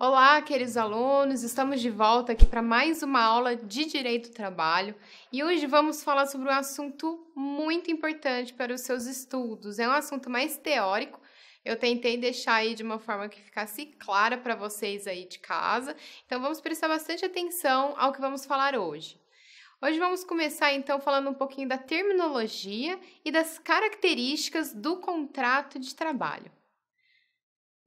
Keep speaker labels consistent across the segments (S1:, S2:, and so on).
S1: Olá, queridos alunos, estamos de volta aqui para mais uma aula de Direito do Trabalho e hoje vamos falar sobre um assunto muito importante para os seus estudos. É um assunto mais teórico, eu tentei deixar aí de uma forma que ficasse clara para vocês aí de casa, então vamos prestar bastante atenção ao que vamos falar hoje. Hoje vamos começar então falando um pouquinho da terminologia e das características do contrato de trabalho.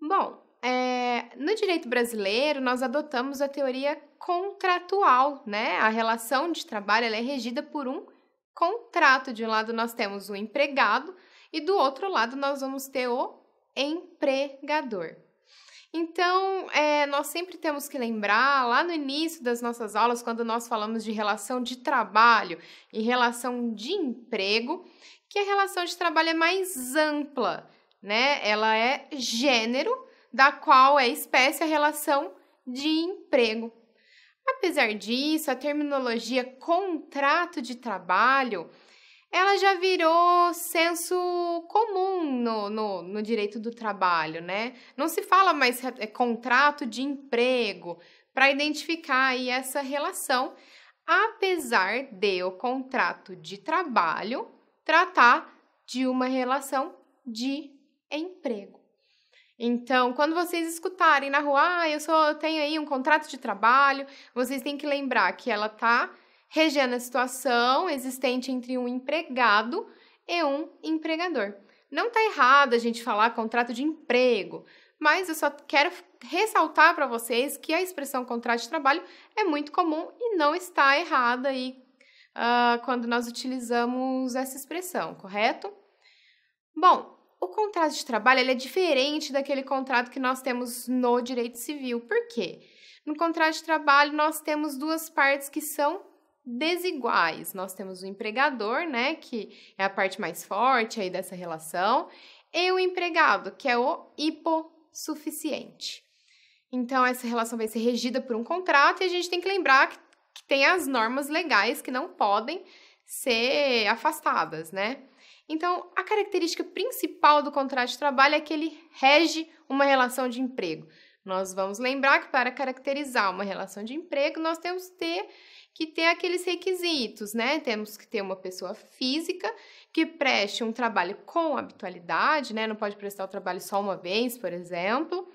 S1: Bom, é, no direito brasileiro, nós adotamos a teoria contratual, né? A relação de trabalho é regida por um contrato. De um lado, nós temos o empregado, e do outro lado, nós vamos ter o empregador. Então, é, nós sempre temos que lembrar, lá no início das nossas aulas, quando nós falamos de relação de trabalho e relação de emprego, que a relação de trabalho é mais ampla, né? Ela é gênero da qual é espécie a relação de emprego. Apesar disso, a terminologia contrato de trabalho ela já virou senso comum no, no, no direito do trabalho, né? Não se fala mais é, contrato de emprego para identificar aí essa relação, apesar de o contrato de trabalho tratar de uma relação de emprego. Então, quando vocês escutarem na rua, ah, eu tenho aí um contrato de trabalho, vocês têm que lembrar que ela está regendo a situação existente entre um empregado e um empregador. Não está errado a gente falar contrato de emprego, mas eu só quero ressaltar para vocês que a expressão contrato de trabalho é muito comum e não está errada aí uh, quando nós utilizamos essa expressão, correto? Bom, o contrato de trabalho ele é diferente daquele contrato que nós temos no direito civil. Por quê? No contrato de trabalho, nós temos duas partes que são desiguais. Nós temos o empregador, né, que é a parte mais forte aí dessa relação, e o empregado, que é o hipossuficiente. Então, essa relação vai ser regida por um contrato e a gente tem que lembrar que, que tem as normas legais que não podem ser afastadas, né? Então, a característica principal do contrato de trabalho é que ele rege uma relação de emprego. Nós vamos lembrar que para caracterizar uma relação de emprego, nós temos que ter, que ter aqueles requisitos, né? Temos que ter uma pessoa física que preste um trabalho com habitualidade, né? Não pode prestar o trabalho só uma vez, por exemplo.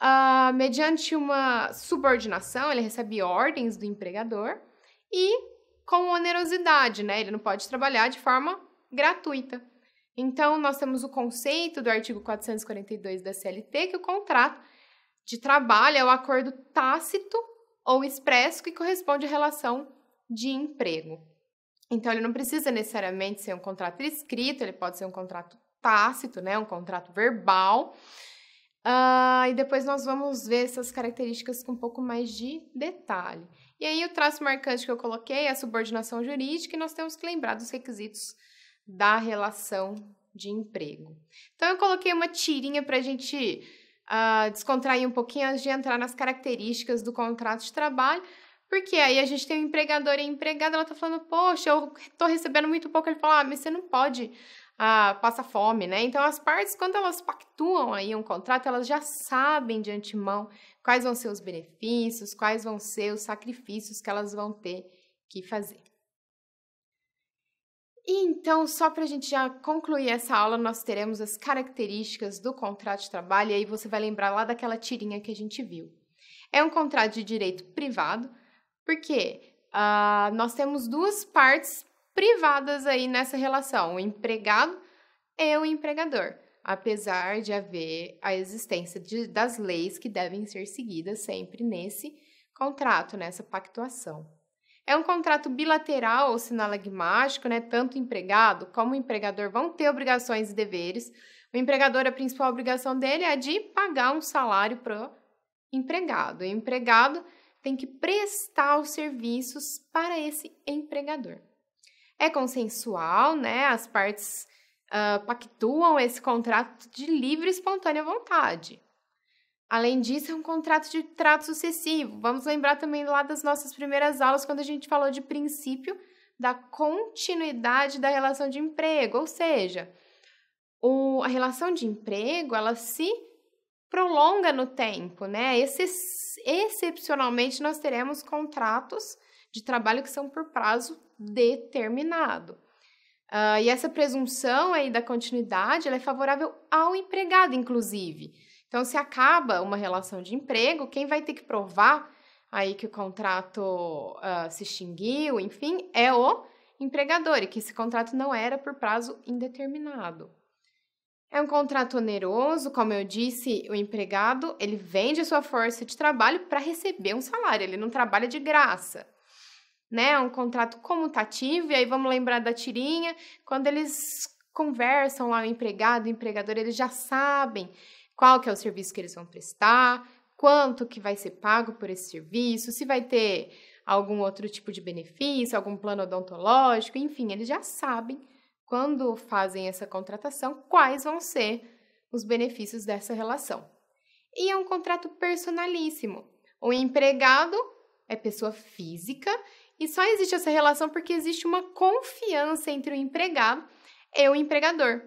S1: Uh, mediante uma subordinação, ele recebe ordens do empregador e com onerosidade, né? Ele não pode trabalhar de forma gratuita. Então, nós temos o conceito do artigo 442 da CLT, que o contrato de trabalho é o acordo tácito ou expresso que corresponde à relação de emprego. Então, ele não precisa necessariamente ser um contrato escrito, ele pode ser um contrato tácito, né? um contrato verbal. Uh, e depois nós vamos ver essas características com um pouco mais de detalhe. E aí, o traço marcante que eu coloquei é a subordinação jurídica, e nós temos que lembrar dos requisitos da relação de emprego. Então, eu coloquei uma tirinha para a gente uh, descontrair um pouquinho antes de entrar nas características do contrato de trabalho, porque aí a gente tem um empregador e a empregada, ela está falando, poxa, eu tô recebendo muito pouco. Ele fala, ah, mas você não pode ah, passa fome, né? Então, as partes, quando elas pactuam aí um contrato, elas já sabem de antemão quais vão ser os benefícios, quais vão ser os sacrifícios que elas vão ter que fazer. E então, só para a gente já concluir essa aula, nós teremos as características do contrato de trabalho, e aí você vai lembrar lá daquela tirinha que a gente viu. É um contrato de direito privado, porque uh, nós temos duas partes privadas aí nessa relação, o empregado e o empregador, apesar de haver a existência de, das leis que devem ser seguidas sempre nesse contrato, nessa pactuação. É um contrato bilateral ou sinalagmático, né? Tanto o empregado como o empregador vão ter obrigações e deveres. O empregador, a principal obrigação dele é de pagar um salário para o empregado. o empregado tem que prestar os serviços para esse empregador. É consensual, né? As partes uh, pactuam esse contrato de livre e espontânea vontade. Além disso, é um contrato de trato sucessivo. Vamos lembrar também lá das nossas primeiras aulas, quando a gente falou de princípio da continuidade da relação de emprego, ou seja, o, a relação de emprego ela se prolonga no tempo, né? Esse, excepcionalmente, nós teremos contratos de trabalho que são por prazo determinado. Uh, e essa presunção aí da continuidade ela é favorável ao empregado, inclusive. Então, se acaba uma relação de emprego, quem vai ter que provar aí que o contrato uh, se extinguiu, enfim, é o empregador e que esse contrato não era por prazo indeterminado. É um contrato oneroso, como eu disse, o empregado ele vende a sua força de trabalho para receber um salário, ele não trabalha de graça. Né? É um contrato comutativo, e aí vamos lembrar da tirinha, quando eles conversam lá o empregado, o empregador, eles já sabem qual que é o serviço que eles vão prestar, quanto que vai ser pago por esse serviço, se vai ter algum outro tipo de benefício, algum plano odontológico, enfim, eles já sabem quando fazem essa contratação quais vão ser os benefícios dessa relação. E é um contrato personalíssimo. O empregado é pessoa física e só existe essa relação porque existe uma confiança entre o empregado e o empregador.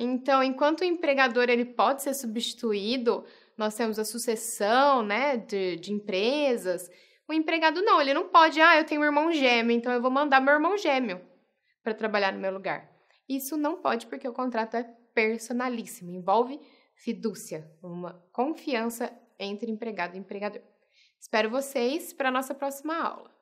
S1: Então, enquanto o empregador ele pode ser substituído, nós temos a sucessão, né, de, de empresas. O empregado não, ele não pode, ah, eu tenho um irmão gêmeo, então eu vou mandar meu irmão gêmeo para trabalhar no meu lugar. Isso não pode porque o contrato é personalíssimo, envolve fidúcia, uma confiança entre empregado e empregador. Espero vocês para a nossa próxima aula.